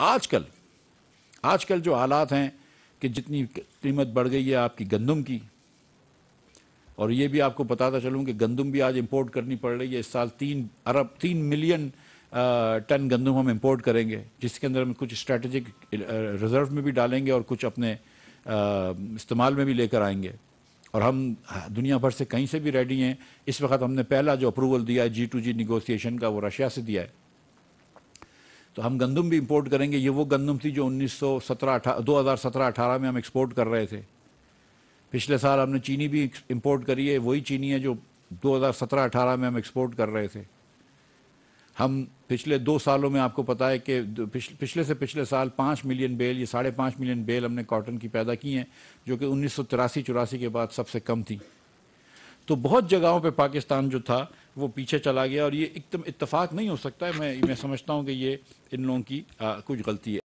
आजकल आजकल जो हालात हैं कि जितनी कीमत बढ़ गई है आपकी गंदम की और ये भी आपको बताता चलूँ कि गंदम भी आज इम्पोर्ट करनी पड़ रही है इस साल तीन अरब तीन मिलियन टन गंदम हम इम्पोर्ट करेंगे जिसके अंदर हम कुछ स्ट्रेटजिक रिजर्व में भी डालेंगे और कुछ अपने इस्तेमाल में भी लेकर आएंगे और हम दुनिया भर से कहीं से भी रेडी हैं इस वक्त हमने पहला जो अप्रूवल दिया है जी टू जी निगोसिएशन का वो रशिया से दिया है तो हम गंदम भी इम्पोर्ट करेंगे ये वो गंदम थी जो 1917 दो हज़ार सत्रह अठारह में हम एक्सपोर्ट कर रहे थे पिछले साल हमने चीनी भी इम्पोर्ट करी है वही चीनी है जो 2017-18 में हम एक्सपोर्ट कर रहे थे हम पिछले दो सालों में आपको पता है कि पिछले से पिछले साल पाँच मिलियन बेल ये साढ़े पाँच मिलियन बेल हमने कॉटन की पैदा की हैं जो कि उन्नीस सौ तिरासी चौरासी के बाद सबसे कम थी तो बहुत जगहों पे पाकिस्तान जो था वो पीछे चला गया और ये एकदम इतफाक नहीं हो सकता है मैं मैं समझता हूँ कि ये इन लोगों की आ, कुछ गलती है